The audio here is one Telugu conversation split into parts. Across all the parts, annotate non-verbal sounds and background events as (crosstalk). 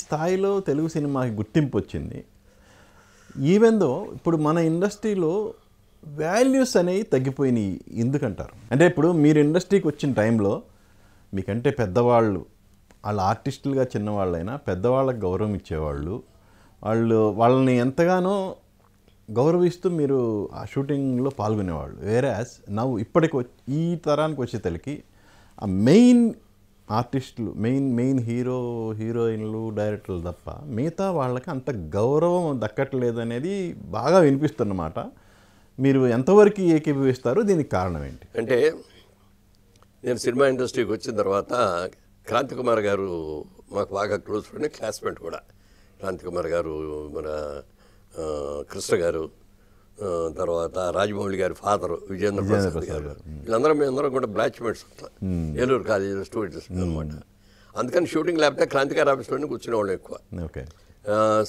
స్థాయిలో తెలుగు సినిమాకి గుర్తింపు వచ్చింది ఈవెన్ దో ఇప్పుడు మన ఇండస్ట్రీలో వాల్యూస్ అనేవి తగ్గిపోయినాయి ఎందుకంటారు అంటే ఇప్పుడు మీరు ఇండస్ట్రీకి వచ్చిన టైంలో మీకంటే పెద్దవాళ్ళు వాళ్ళ ఆర్టిస్టులుగా చిన్నవాళ్ళైనా పెద్దవాళ్ళకి గౌరవం ఇచ్చేవాళ్ళు వాళ్ళు వాళ్ళని ఎంతగానో గౌరవిస్తూ మీరు ఆ షూటింగ్లో పాల్గొనేవాళ్ళు వేరే యాజ్ నవ్వు ఇప్పటికి ఈ తరానికి వచ్చే తలకి ఆ మెయిన్ ఆర్టిస్టులు మెయిన్ మెయిన్ హీరో హీరోయిన్లు డైరెక్టర్లు తప్ప మిగతా వాళ్ళకి అంత గౌరవం దక్కట్లేదు అనేది బాగా వినిపిస్తున్నమాట మీరు ఎంతవరకు ఏకీభవిస్తారు దీనికి కారణం ఏంటి అంటే నేను సినిమా ఇండస్ట్రీకి వచ్చిన తర్వాత క్రాంతి కుమార్ గారు మాకు బాగా క్లోజ్ ఫ్రెండ్ క్లాస్మేట్ కూడా క్రాంతి కుమార్ గారు మన కృష్ణ గారు తర్వాత రాజమౌళి గారి ఫాదర్ విజేంద్ర ప్రసాద్ గారు వీళ్ళందరూ అందరం కూడా బ్లాచ్మేట్స్ ఏలూరు కాలేజీలో స్టూడెంట్స్ అనమాట అందుకని షూటింగ్ లేకపోతే క్రాంతికారి ఆఫీస్లోనే వాళ్ళు ఎక్కువ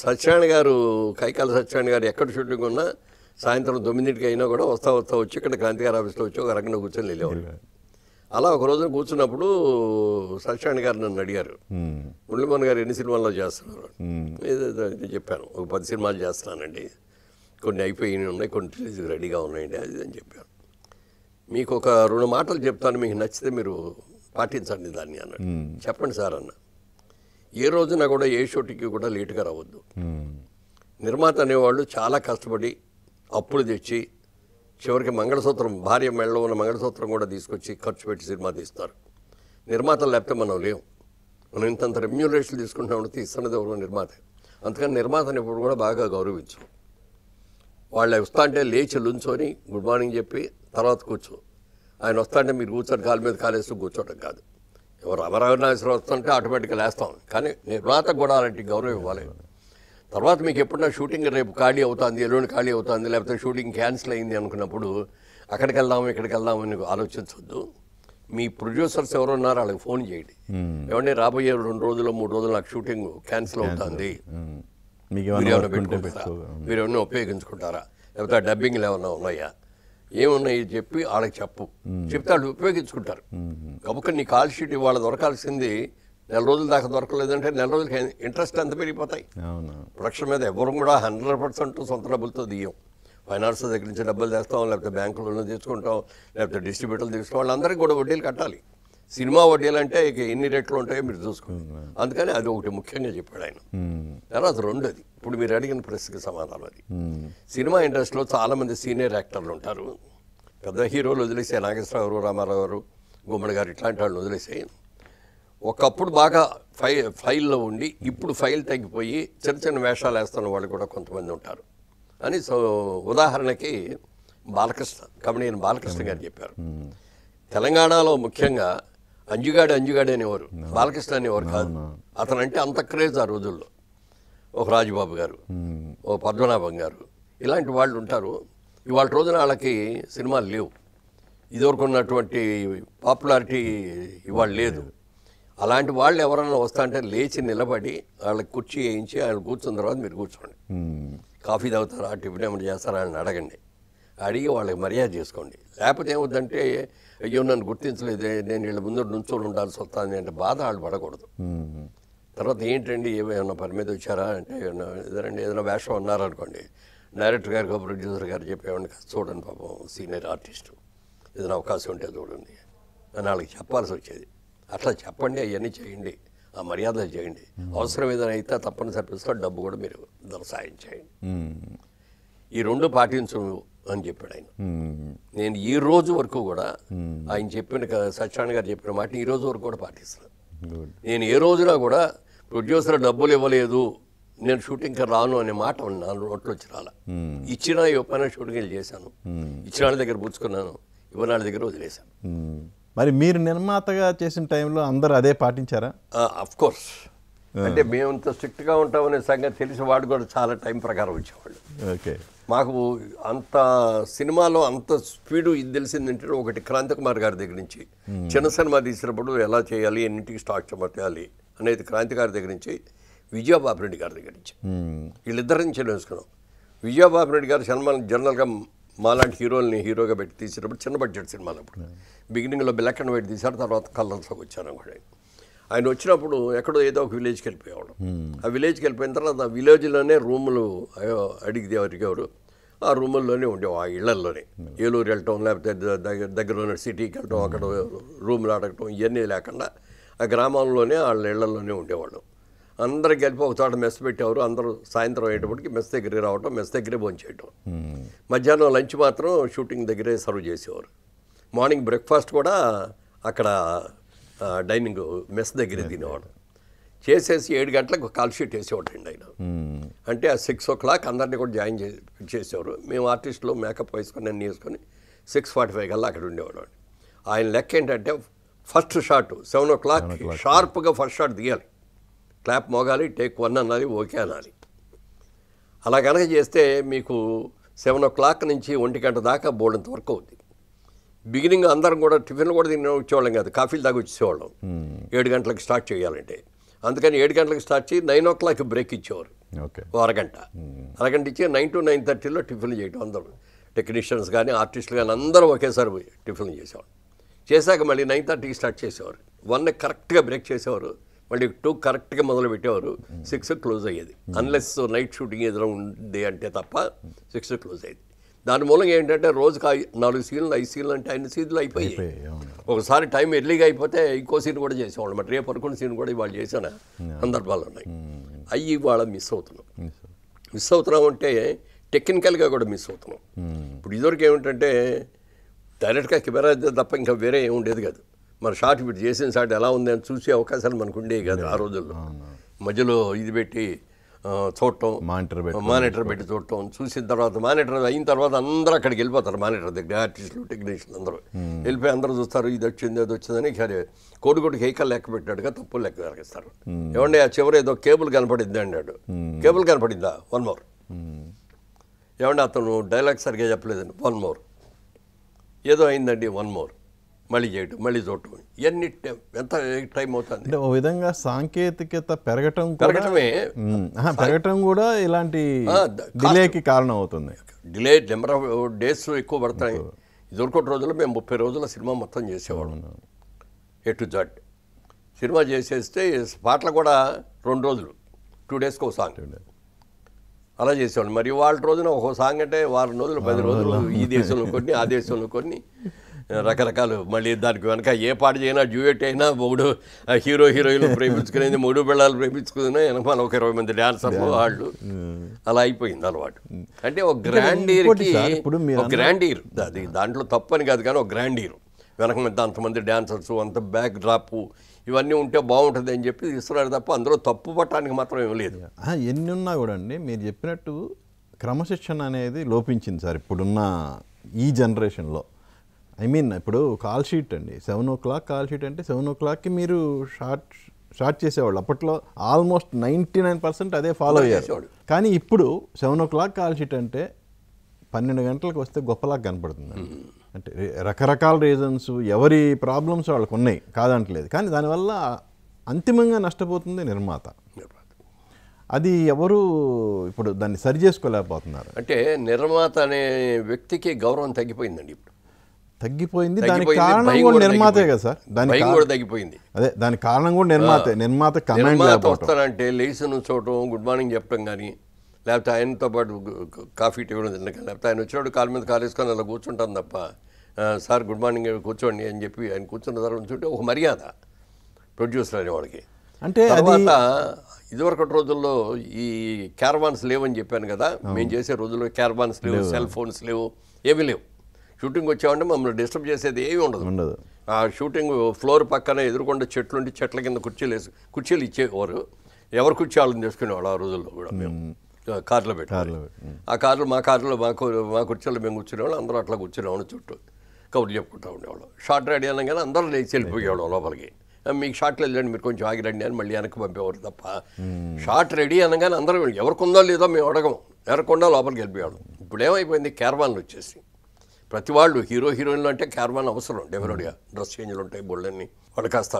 సత్యనారాయణ గారు కైకాల సత్యనారాయణ గారు ఎక్కడ షూటింగ్ ఉన్నా సాయంత్రం తొమ్మిదింటికి అయినా కూడా వస్తా వస్తా వచ్చి ఇక్కడ క్రాంతికారి ఆఫీస్లో వచ్చి ఒక రకంగా కూర్చొని వెళ్ళేవాళ్ళు అలా ఒక రోజున కూర్చున్నప్పుడు సత్యనారాయణ గారు నన్ను అడిగారు మురళీమోహన్ గారు ఎన్ని సినిమాల్లో చేస్తున్నారు చెప్పాను ఒక పది సినిమాలు చేస్తున్నానండి కొన్ని అయిపోయి ఉన్నాయి కొన్ని తెలిసి రెడీగా ఉన్నాయండి అది అని చెప్పాను మీకు ఒక రెండు మాటలు చెప్తాను మీకు నచ్చితే మీరు పాటించండి దాన్ని అన్న చెప్పండి సార్ అన్న ఏ రోజున కూడా ఏ షోటికి కూడా లేటుగా రావద్దు నిర్మాత అనేవాళ్ళు చాలా కష్టపడి అప్పులు తెచ్చి చివరికి మంగళసూత్రం భార్య మెళ్ళలో ఉన్న మంగళసూత్రం కూడా తీసుకొచ్చి ఖర్చు పెట్టి సినిమా తీస్తారు నిర్మాతలు లేకపోతే మనం లేవు మనం ఇంతంత రెమ్యూరేషన్ తీసుకుంటున్నామంటే తీస్తున్నది ఎవరు నిర్మాత అందుకని నిర్మాతని ఎప్పుడు కూడా బాగా గౌరవించు వాళ్ళు వస్తాంటే లేచి లుంచొని గుడ్ మార్నింగ్ చెప్పి తర్వాత కూర్చో ఆయన వస్తాంటే మీరు కూర్చొని కాలు మీద కాలేసి కూర్చోవడం కాదు ఎవరు అమరనాశ్వరం వస్తుంటే ఆటోమేటిక్గా లేస్తాం కానీ నిర్మాత కూడా అలాంటి గౌరవం ఇవ్వాలి తర్వాత మీకు ఎప్పుడన్నా షూటింగ్ రేపు ఖాళీ అవుతుంది ఎల్లుండి ఖాళీ అవుతుంది లేకపోతే షూటింగ్ క్యాన్సిల్ అయింది అనుకున్నప్పుడు అక్కడికి వెళ్దాం ఇక్కడికి వెళ్దాం అని ఆలోచించవద్దు మీ ప్రొడ్యూసర్స్ ఎవరు ఉన్నారో వాళ్ళకి ఫోన్ చేయండి ఏమంటే రాబోయే రెండు రోజులు మూడు రోజులు నాకు షూటింగ్ క్యాన్సిల్ అవుతుంది మీరు ఏమన్నా ఉపయోగించుకుంటారా లేకపోతే డబ్బింగ్లు ఏమన్నా ఉన్నాయా ఏమున్నాయి చెప్పి వాళ్ళకి చెప్పు చెప్తే వాళ్ళు ఉపయోగించుకుంటారు కాబట్టి నీ కాల్ షీట్ ఇవాళ దొరకాల్సింది నెల రోజుల దాకా దొరకలేదంటే నెల రోజులకి ఇంట్రెస్ట్ అంత పెరిగిపోతాయి ప్రొడక్షన్ మీద ఎవరు కూడా హండ్రెడ్ పర్సెంట్ సొంత డబ్బులతో దియ్యం ఫైనాన్స్ దగ్గర నుంచి డబ్బులు తెస్తాం లేకపోతే బ్యాంకులలో తీసుకుంటాం లేకపోతే డిస్ట్రిబ్యూటర్లు తీసుకుంటాం వాళ్ళందరికీ కూడా వడ్డీలు కట్టాలి సినిమా వడ్డీలు అంటే ఇక ఎన్ని రెట్లు ఉంటాయో మీరు చూసుకోండి అందుకని అది ఒకటి ముఖ్యంగా చెప్పాడు ఆయన తర్వాత రెండోది ఇప్పుడు మీరు అడిగిన ప్రశ్నకి సమాధానం అది సినిమా ఇండస్ట్రీలో చాలామంది సీనియర్ యాక్టర్లు ఉంటారు పెద్ద హీరోలు వదిలేసే నాగేశ్వరరావు రామారావు గారు గుమ్మడి గారు ఇట్లాంటి వాళ్ళు వదిలేసాయి ఒకప్పుడు బాగా ఫై ఫైల్లో ఉండి ఇప్పుడు ఫైల్ తగ్గిపోయి చిన్న చిన్న వేషాలు వేస్తున్న వాళ్ళు కూడా కొంతమంది ఉంటారు అని సో ఉదాహరణకి బాలకృష్ణ కమనీయన బాలకృష్ణ గారు చెప్పారు తెలంగాణలో ముఖ్యంగా అంజుగాడు అంజుగాడు అనేవారు బాలకృష్ణ అనేవారు కాదు అతను అంటే అంత క్రేజ్ ఆ రోజుల్లో ఒక రాజుబాబు గారు ఓ పద్మనాభం గారు ఇలాంటి వాళ్ళు ఉంటారు ఇవాళ రోజున వాళ్ళకి సినిమాలు లేవు ఇదివరకు ఉన్నటువంటి పాపులారిటీ ఇవాళ లేదు అలాంటి వాళ్ళు ఎవరైనా వస్తా అంటే లేచి నిలబడి వాళ్ళకి కుర్చీ వేయించి వాళ్ళు కూర్చున్న తర్వాత మీరు కూర్చోండి కాఫీ తాగుతారా టిఫిన్ ఏమైనా చేస్తారా అని అడగండి అడిగి వాళ్ళకి మర్యాద చేసుకోండి లేకపోతే ఏమవుతుందంటే అయ్యో నన్ను గుర్తించలేదే నేను వీళ్ళ ముందు నుంచోళ్ళు ఉండాల్సి వస్తాను అంటే బాధ వాళ్ళు పడకూడదు తర్వాత ఏంటండి ఏమైనా పని మీద వచ్చారా అంటే ఏదైనా ఏదైనా వేషం ఉన్నారనుకోండి డైరెక్టర్ గారికి ప్రొడ్యూసర్ గారు చెప్పేవాడిని చూడండి పాపం సీనియర్ ఆర్టిస్టు ఏదైనా అవకాశం ఉంటే చూడండి అని వాళ్ళకి చెప్పాల్సి వచ్చేది అట్లా చెప్పండి అవన్నీ చేయండి ఆ మర్యాదలు చేయండి అవసరం ఏదైనా అయితే తప్పనిసరి డబ్బు కూడా మీరు సాయం చేయండి ఈ రెండు పాటించు అని చెప్పాడు ఆయన నేను ఈ రోజు వరకు కూడా ఆయన చెప్పిన సత్యనారాయణ గారు చెప్పిన మాట ఈ రోజు వరకు కూడా పాటిస్తున్నాను నేను ఏ రోజున కూడా ప్రొడ్యూసర్ డబ్బులు ఇవ్వలేదు నేను షూటింగ్కి రాను అనే మాట నా నోట్లో వచ్చి రాల ఇచ్చిన ఇవ్వన షూటింగ్ వెళ్ళి చేశాను ఇచ్చిన వాళ్ళ దగ్గర పుచ్చుకున్నాను ఇవ్వనాళ్ళ దగ్గర వదిలేశాను మరి మీరు నిర్మాతగా చేసిన టైంలో అందరూ అదే పాటించారా అఫ్ కోర్స్ అంటే మేమంత స్ట్రిక్ట్గా ఉంటామనే సంగతి తెలిసి వాడు కూడా చాలా టైం ప్రకారం వచ్చేవాళ్ళు ఓకే మాకు అంత సినిమాలో అంత స్పీడు ఇది తెలిసిందంటే ఒకటి క్రాంతి కుమార్ గారి దగ్గర నుంచి hmm. చిన్న సినిమా తీసినప్పుడు ఎలా చేయాలి ఎన్నింటికి స్టాక్ చెమర్తేయాలి అనేది క్రాంతి గారి దగ్గర నుంచి విజయబాబు రెడ్డి గారి దగ్గర నుంచి hmm. వీళ్ళిద్దరి నుంచి నేర్చుకున్నాం విజయబాబు రెడ్డి గారు సినిమా జనరల్గా మాలాంటి హీరోల్ని హీరోగా పెట్టి తీసినప్పుడు చిన్న బడ్జెట్ సినిమాలు అప్పుడు బిగినింగ్లో బ్లాక్ అండ్ వైట్ తీశారు తర్వాత కలర్స్లోకి వచ్చారు అనుకోండి ఆయన వచ్చినప్పుడు ఎక్కడో ఏదో ఒక విలేజ్కి వెళ్ళిపోయేవాడు ఆ విలేజ్కి వెళ్ళిపోయిన తర్వాత ఆ విలేజ్లోనే రూములు అడిగితే అడిగేవారు ఆ రూముల్లోనే ఉండేవి ఆ ఇళ్లల్లోనే ఏలూరు వెళ్ళటం లేకపోతే దగ్గర దగ్గర సిటీకి వెళ్ళటం అక్కడ రూములు అడగటం ఇవన్నీ లేకుండా ఆ గ్రామంలోనే వాళ్ళ ఇళ్లలోనే ఉండేవాళ్ళు అందరు కలిపి ఒక చోట మెస్ పెట్టేవారు అందరూ సాయంత్రం అయ్యేటప్పటికి మెస్ దగ్గరే రావటం మెస్ దగ్గరే భోంచేయటం మధ్యాహ్నం లంచ్ మాత్రం షూటింగ్ దగ్గరే సర్వ్ చేసేవారు మార్నింగ్ బ్రేక్ఫాస్ట్ కూడా అక్కడ డైనింగ్ మెస్ దగ్గర తినేవాడు చేసేసి ఏడు గంటలకు కాల్ షీట్ వేసేవాడండి ఆయన అంటే ఆ సిక్స్ ఓ క్లాక్ అందరినీ కూడా జాయిన్ చేసేవారు మేము ఆర్టిస్టులు మేకప్ వేసుకొని అన్నీ వేసుకొని సిక్స్ ఫార్టీ ఫైవ్ కల్లా అక్కడ ఉండేవాడు ఆయన లెక్క ఏంటంటే first shot seven o'clock షార్ప్గా ఫస్ట్ షాట్ దిగాలి క్లాప్ మోగాలి టేక్ వన్ అనాలి ఓకే అనాలి అలా కనుక చేస్తే మీకు సెవెన్ ఓ క్లాక్ నుంచి ఒంటి గంట దాకా బోర్డంత వరకు అవుద్ది బిగినింగ్ అందరం కూడా టిఫిన్లు కూడా తిని వచ్చేవాళ్ళం కాదు కాఫీలు తాగి వచ్చేవాళ్ళం hmm. ఏడు గంటలకు స్టార్ట్ చేయాలంటే అందుకని ఏడు గంటలకు స్టార్ట్ చేసి నైన్ ఓ క్లాక్ బ్రేక్ ఇచ్చేవారు అరగంట hmm. అరగంట ఇచ్చి నైన్ టు నైన్ థర్టీలో టిఫిన్లు చేయటం అందరూ టెక్నీషియన్స్ కానీ ఆర్టిస్టులు కానీ అందరూ ఒకేసారి టిఫిన్లు చేసేవాళ్ళు చేశాక మళ్ళీ నైన్ థర్టీకి స్టార్ట్ చేసేవారు వన్ కరెక్ట్గా బ్రేక్ చేసేవారు మళ్ళీ టూ కరెక్ట్గా మొదలు పెట్టేవారు hmm. సిక్స్ క్లోజ్ అయ్యేది అన్లెస్ నైట్ షూటింగ్ ఏదైనా ఉంది అంటే తప్ప సిక్స్ క్లోజ్ అయ్యేది దాని మూలంగా ఏంటంటే రోజుకి నాలుగు సీన్లు ఐదు సీన్లు అంటే ఐదు సీన్లు అయిపోయాయి ఒకసారి టైం ఎర్లీగా అయిపోతే ఇంకో సీన్ కూడా చేసేవాళ్ళు మరి రేపు పడుకున్న సీన్ కూడా ఇవాళ చేసిన సందర్భాలు ఉన్నాయి అవి ఇవాళ మిస్ అవుతున్నాం మిస్ అవుతున్నాం అంటే టెక్నికల్గా కూడా మిస్ అవుతున్నాం ఇప్పుడు ఇదివరకు ఏమిటంటే డైరెక్ట్గా కెమెరా తప్ప ఇంకా వేరే ఏమి ఉండేది కాదు మన షార్ట్ ఇప్పుడు చేసిన షార్ట్ ఎలా ఉంది అని చూసే అవకాశాలు మనకు ఉండేవి కాదు ఆ రోజుల్లో మధ్యలో ఇది పెట్టి చూడటం మానిటర్ మానిటర్ పెట్టి చూడటం చూసిన తర్వాత మానిటర్ అయిన తర్వాత అందరూ అక్కడికి వెళ్ళిపోతారు మానిటర్ దగ్గర ఆర్టిస్టులు టెక్నీషియన్లు అందరూ వెళ్ళిపోయి అందరూ చూస్తారు ఇది వచ్చింది అది వచ్చిందని కోడికోటి హేకల్ లెక్క పెట్టాడుగా తప్పు లెక్క జరిగిస్తారు ఏమండి ఆ చివరి ఏదో కేబుల్ కనపడింది అన్నాడు కేబుల్ కనపడిందా వన్ మోర్ ఏమండి అతను డైలాగ్ సరిగ్గా చెప్పలేదండి వన్ మోర్ ఏదో అయిందండి వన్ మోర్ మళ్ళీ చేయడం మళ్ళీ చూడటం ఎన్ని ఎంత టైం అవుతుంది అంటే ఓ విధంగా సాంకేతికత పెరగటం పెరగటమే పెరగటం కూడా ఇలాంటి డిలేకి కారణం అవుతుంది డిలే నెంబర్ ఆఫ్ డేస్ ఎక్కువ పడతాయి ఇదివరకటి రోజుల్లో మేము ముప్పై రోజుల సినిమా మొత్తం చేసేవాళ్ళం ఏ టు జడ్ సినిమా చేసేస్తే పాటలు కూడా రెండు రోజులు టూ డేస్కి ఒక సాంగ్ అలా చేసేవాళ్ళు మరి వాళ్ళ రోజున ఒక సాంగ్ అంటే వారం రోజులు పది రోజులు ఈ దేశంలో కొన్ని ఆ దేశంలో కొన్ని రకరకాలు మళ్ళీ దానికి వెనక ఏ పాట చేయినా డ్యూయెట్ అయినా మూడు హీరో హీరోయిన్లు ప్రేమించుకునేది మూడు పిల్లలు ప్రేమించుకునే వెనక ఒక ఇరవై మంది డాన్సర్లు వాళ్ళు అలా అయిపోయింది అలవాటు అంటే ఒక గ్రాండ్ ఇప్పుడు ఒక గ్రాండ్ ఇయర్ అది దాంట్లో తప్పని కాదు కానీ ఒక గ్రాండ్ ఇయర్ వెనక మీద అంతమంది డాన్సర్స్ అంత బ్యాక్ డ్రాప్ ఇవన్నీ ఉంటే బాగుంటుంది అని చెప్పి ఇస్తున్నారు తప్ప అందులో తప్పు పట్టడానికి మాత్రం ఏం లేదు ఎన్ని ఉన్నా కూడా అండి మీరు చెప్పినట్టు క్రమశిక్షణ అనేది లోపించింది సార్ ఇప్పుడున్న ఈ జనరేషన్లో ఐ మీన్ ఇప్పుడు కాల్ షీట్ అండి seven o'clock call sheet అంటే సెవెన్ ఓ క్లాక్కి మీరు షార్ట్ స్టార్ట్ చేసేవాళ్ళు అప్పట్లో ఆల్మోస్ట్ నైంటీ నైన్ పర్సెంట్ అదే ఫాలో అయ్యేవాడు కానీ ఇప్పుడు seven o'clock call sheet అంటే పన్నెండు గంటలకు వస్తే గొప్పలాగా కనపడుతుంది hmm. అంటే రకరకాల రీజన్స్ ఎవరి ప్రాబ్లమ్స్ వాళ్ళకు ఉన్నాయి కాదంటలేదు కానీ దానివల్ల అంతిమంగా నష్టపోతుంది నిర్మాత అది ఎవరు ఇప్పుడు దాన్ని సరి చేసుకోలేకపోతున్నారు అంటే నిర్మాత అనే వ్యక్తికి గౌరవం తగ్గిపోయిందండి ఇప్పుడు తగ్గిపోయింది దానికి కారణం కూడా నిర్మాతే కదా సార్ దాని కూడా తగ్గిపోయింది అదే దానికి కారణం కూడా నిర్మాత నిర్మాత కమాండ్ వస్తానంటే లేచి చూడటం గుడ్ మార్నింగ్ చెప్పడం కానీ లేకపోతే ఆయనతో పాటు కాఫీ టీ ఇవ్వడం లేకపోతే ఆయన వచ్చినప్పుడు కాలు మీద కాలు వేసుకొని అలా కూర్చుంటాం తప్ప సార్ గుడ్ మార్నింగ్ కూర్చోండి అని చెప్పి ఆయన కూర్చున్న తర్వాత ఉంచుంటే ఒక మర్యాద ప్రొడ్యూసర్ అనేవాడికి అంటే తర్వాత ఇదివరకు రోజుల్లో ఈ క్యారవాన్స్ లేవని చెప్పాను కదా మేము చేసే రోజుల్లో క్యారవాన్స్ లేవు సెల్ ఫోన్స్ లేవు ఏమీ లేవు షూటింగ్ వచ్చామంటే మమ్మల్ని డిస్టర్బ్ చేసేది ఏమి ఉండదు ఉండదు ఆ షూటింగ్ ఫ్లోర్ పక్కన చెట్లు ఉండి చెట్ల కింద కుర్చీలు వేసి కుర్చీలు ఇచ్చేవారు ఎవరు కుర్చీ వాళ్ళని చేసుకునేవాళ్ళు ఆ రోజుల్లో కూడా మేము కార్లో పెట్టి ఆ కార్లు మా కార్లో మాకు మా కుర్చీలో మేము కూర్చునేవాళ్ళు అందరూ అట్లా కూర్చునేవాళ్ళు చుట్టూ కబుర్లు చెప్పుకుంటూ ఉండేవాళ్ళం షార్ట్ రెడీ అనగానే అందరూ లేచి లోపలికి మీకు షార్ట్లు వెళ్ళండి మీరు కొంచెం ఆగిరండి అని మళ్ళీ వెనక్కి పంపేవారు తప్ప షార్ట్ రెడీ అనగానే అందరూ ఎవరికి ఉందో లేదో మేము అడగము ఎవరికి ఉండో లోపలికి వెళ్ళిపోయాడు ఇప్పుడు ఏమైపోయింది క్యారవాన్లు వచ్చేసి ప్రతి వాళ్ళు హీరో హీరోయిన్లు అంటే క్యారమాన్ అవసరం డెఫినెట్గా డ్రెస్ చేంజ్లు ఉంటాయి బోళ్ళన్నీ వాళ్ళు కాస్త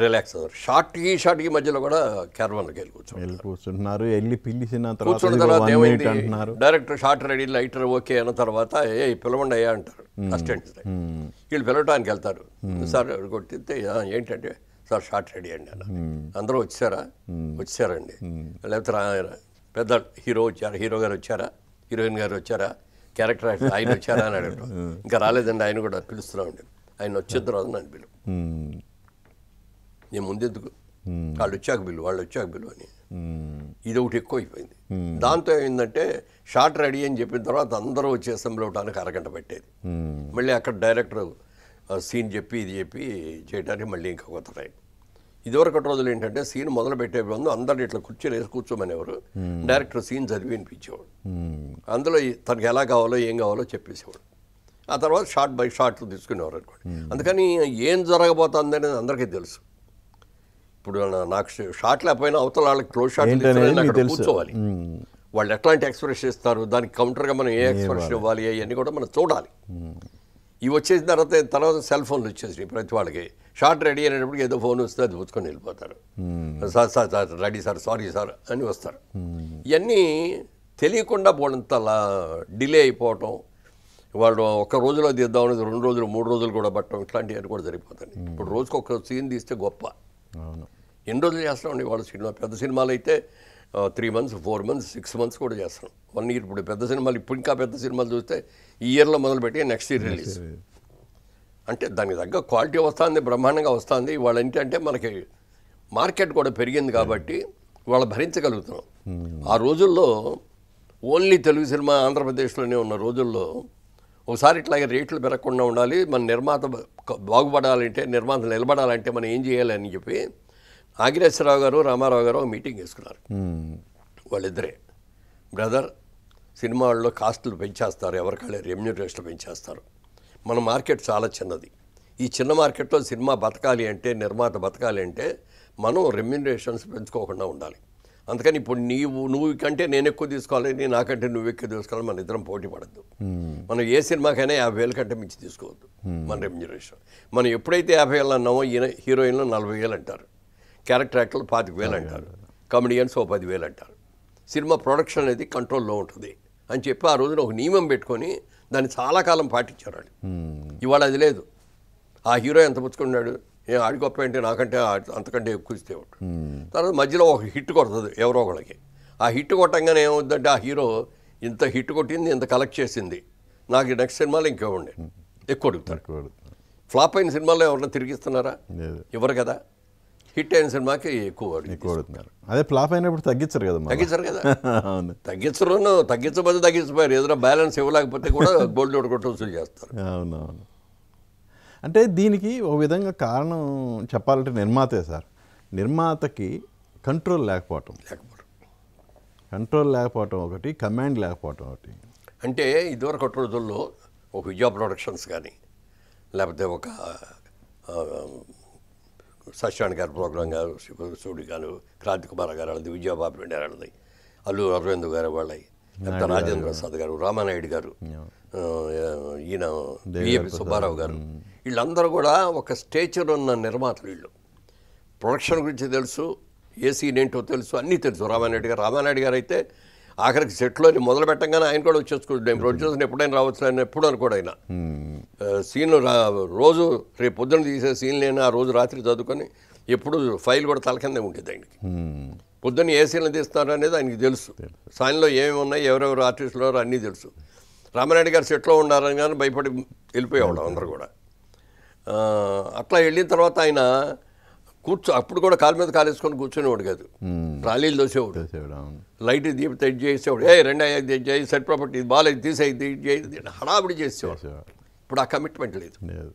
రిలాక్స్ అవుతారు షార్ట్ షార్ట్కి షార్ట్ మధ్యలో కూడా క్యార్వాన్కి వెళ్ళి కూర్చుంటున్నారు వెళ్ళి పిలిచిన తర్వాత director shot ready lighter okay అయిన తర్వాత ఏ పిలవండి అయ్యా అంటారు అసిస్టెంట్స్ వీళ్ళు పిలవటానికి వెళ్తారు సార్ కొట్టితే ఏంటంటే సార్ షార్ట్ రెడీ అండి అన్న అందరూ వచ్చారా వచ్చారండి లేకపోతే పెద్ద హీరో వచ్చారా హీరో గారు వచ్చారా హీరోయిన్ గారు వచ్చారా క్యారెక్టర్ యాక్టర్ ఆయన వచ్చారా అని అడగడం (laughs) ఇంకా రాలేదండి ఆయన కూడా పిలుస్తున్నా ఉండేది ఆయన వచ్చిన తర్వాత నన్ను పిలువు నేను ముందెందుకు వాళ్ళు వచ్చాక బిల్లు వాళ్ళు వచ్చాక బిల్లు అని ఇది ఒకటి ఎక్కువ అయిపోయింది దాంతో ఏంటంటే షార్ట్ రెడీ అని చెప్పిన తర్వాత అందరూ వచ్చి అసెంబ్లీ అవడానికి అరగంట పెట్టేది మళ్ళీ అక్కడ డైరెక్టర్ సీన్ చెప్పి ఇది చెప్పి చేయడానికి మళ్ళీ ఇంకా కొత్త టైం ఇదివరకటి రోజులు ఏంటంటే సీన్ మొదలు పెట్టే ముందు అందరిని ఇట్లా కుర్చీలు వేసి కూర్చోమనేవారు డైరెక్టర్ సీన్ చదివి వినిపించేవాడు అందులో తనకి ఎలా కావాలో ఏం కావాలో చెప్పేసేవాడు ఆ తర్వాత షార్ట్ బై షార్ట్లు తీసుకునేవారు అనుకోండి అందుకని ఏం జరగబోతుంది అనేది అందరికీ తెలుసు ఇప్పుడు నాకు షార్ట్ లేకపోయినా అవతల వాళ్ళకి క్లోజ్ షార్ట్ కూర్చోవాలి వాళ్ళు ఎట్లాంటి ఎక్స్ప్రెషన్ ఇస్తారు దానికి కౌంటర్గా మనం ఏ ఎక్స్ప్రెషన్ ఇవ్వాలి అవన్నీ కూడా మనం చూడాలి ఇవి వచ్చేసిన తర్వాత తర్వాత సెల్ ఫోన్లు వచ్చేసినాయి ప్రతి వాళ్ళకి షార్ట్ రెడీ అనేటప్పటికి ఏదో ఫోన్ వస్తే అది పుచ్చుకొని వెళ్ళిపోతారు hmm. Sir sir sir ready sir sorry sir అని వస్తారు ఇవన్నీ తెలియకుండా పోవడంత డిలే అయిపోవటం వాళ్ళు ఒక్క రోజులో తీద్దామని రెండు రోజులు మూడు రోజులు కూడా పట్టడం ఇట్లాంటివన్నీ కూడా జరిగిపోతాయి hmm. ఇప్పుడు రోజుకి ఒక సీన్ తీస్తే గొప్ప ఎన్ని రోజులు చేస్తామండి వాళ్ళ సినిమా పెద్ద సినిమాలు అయితే three months four months six months కూడా చేస్తాం వన్ ఇయర్ ఇప్పుడు పెద్ద సినిమాలు ఇప్పుడు ఇంకా పెద్ద సినిమాలు చూస్తే ఈ ఇయర్లో మొదలుపెట్టి నెక్స్ట్ ఇయర్ రిలీజ్ అంటే దానికి తగ్గ క్వాలిటీ వస్తుంది బ్రహ్మాండంగా వస్తుంది వాళ్ళు ఏంటంటే మనకి మార్కెట్ కూడా పెరిగింది కాబట్టి వాళ్ళు భరించగలుగుతున్నాం hmm. ఆ రోజుల్లో ఓన్లీ తెలుగు సినిమా ఆంధ్రప్రదేశ్లోనే ఉన్న రోజుల్లో ఒకసారి ఇట్లాగే రేట్లు పెరగకుండా ఉండాలి మన నిర్మాత బాగుపడాలంటే నిర్మాత నిలబడాలంటే మనం ఏం చేయాలి అని చెప్పి నాగిరేశ్వరరావు గారు రామారావు గారు మీటింగ్ వేసుకున్నారు hmm. వాళ్ళిద్దరే బ్రదర్ సినిమాల్లో కాస్టులు పెంచేస్తారు ఎవరికైనా రెమ్యూనరేషన్ పెంచేస్తారు మన మార్కెట్ చాలా చిన్నది ఈ చిన్న మార్కెట్లో సినిమా బతకాలి అంటే నిర్మాత బతకాలి అంటే మనం రెమ్యునరేషన్స్ పెంచుకోకుండా ఉండాలి అందుకని ఇప్పుడు నీవు నువ్వు కంటే నేను ఎక్కువ తీసుకోవాలి నాకంటే నువ్వు ఎక్కువ తీసుకోవాలి మన ఇద్దరం పోటీ పడద్దు మనం ఏ సినిమాకైనా యాభై వేల కంటే మించి తీసుకోవద్దు మన రెమ్యునరేషన్ మనం ఎప్పుడైతే యాభై వేలు అన్నామో హీరోయిన్లు నలభై వేలు అంటారు క్యారెక్టర్ యాక్టర్లు పాతిక వేలు అంటారు కమెడియన్స్ ఓ పది వేలు అంటారు సినిమా ప్రొడక్షన్ అనేది కంట్రోల్లో ఉంటుంది అని చెప్పి ఆ రోజున ఒక నియమం పెట్టుకొని దాన్ని చాలా కాలం పాటించారు వాడు ఇవాళ అది లేదు ఆ హీరో ఎంత పుచ్చుకున్నాడు ఏం ఆడి గొప్ప ఏంటి నాకంటే అంతకంటే ఎక్కువ ఇస్తేవాడు తర్వాత మధ్యలో ఒక హిట్ కొడుతుంది ఎవరో ఒకళ్ళకి ఆ హిట్ కొట్టంగానే ఏమవుతుందంటే ఆ హీరో ఇంత హిట్ కొట్టింది ఇంత కలెక్ట్ చేసింది నాకు నెక్స్ట్ సినిమాలు ఇంకే ఎక్కువ అడుగుతారు ఫ్లాప్ అయిన సినిమాల్లో ఎవరన్నా తిరిగిస్తున్నారా ఎవరు కదా హిట్ అయిన సినిమాకి ఎక్కువ ఎక్కువ అడుగుతున్నారు అదే ఫ్లాప్ అయినప్పుడు తగ్గించరు కదా తగ్గించరు కదా (laughs) అవును తగ్గించరు తగ్గించబోతే తగ్గించిపోయారు ఏదైనా బ్యాలెన్స్ ఇవ్వలేకపోతే కూడా గోల్డ్ (laughs) లోడ్ వసూలు చేస్తారు అవునవును అంటే దీనికి ఒక విధంగా కారణం చెప్పాలంటే నిర్మాతే సార్ నిర్మాతకి కంట్రోల్ లేకపోవటం లేకపోవడం కంట్రోల్ లేకపోవటం ఒకటి కమాండ్ లేకపోవటం ఒకటి అంటే ఇదివరకు రోజుల్లో ఒక విజయ ప్రొడక్షన్స్ కానీ లేకపోతే ఒక సత్యాన్ని గారి ప్రోగ్రాం గారు సూడి గారు క్రాంతి కుమార్ గారు వాళ్ళది విజయబాబు గారు వాళ్ళది అల్లు అరవింద్ గారు వాళ్ళవి లేకపోతే రాజేంద్ర ప్రసాద్ గారు రామానాయుడు గారు ఈయన బిఏపి సుబ్బారావు గారు వీళ్ళందరూ కూడా ఒక స్టేచర్ ఉన్న నిర్మాతలు వీళ్ళు ప్రొడక్షన్ గురించి తెలుసు ఏ సీన్ ఏంటో తెలుసు అన్నీ తెలుసు రామానాయుడు గారు రామానాయుడు గారు అయితే ఆఖరికి సెట్లోని మొదలు పెట్టంగానే ఆయన కూడా వచ్చేసుకోడు నేను ప్రొడ్యూసర్ని ఎప్పుడైనా రావచ్చు అని ఎప్పుడు అనుకోడు ఆయన సీన్ రోజు రేపు పొద్దున తీసే సీన్ లేని ఆ రోజు రాత్రి చదువుకొని ఎప్పుడు ఫైల్ కూడా తలకిందే ఉండేది ఆయనకి పొద్దున్న ఏ సీన్లు తీస్తున్నారు అనేది ఆయనకి తెలుసు సాయంలో ఏమేమి ఉన్నాయి ఎవరెవరు ఆర్టిస్టులు అన్నీ తెలుసు రామారెడ్డి గారు సెట్లో ఉండాలని కానీ భయపడి వెళ్ళిపోయేవాళ్ళం అందరూ కూడా అట్లా వెళ్ళిన తర్వాత ఆయన కూర్చో అప్పుడు కూడా కాలు మీద కాలేసుకొని కూర్చునేవాడు కాదు రాలీలు దోసేవాడు లైట్ దీపం తెడ్ చేసేవాడు ఏ రెండు ఐదు చేయి సెట్ ప్రాపర్టీ బాగాలేదు తీసేది హడావిడి చేసేవాడు ఇప్పుడు ఆ కమిట్మెంట్ లేదు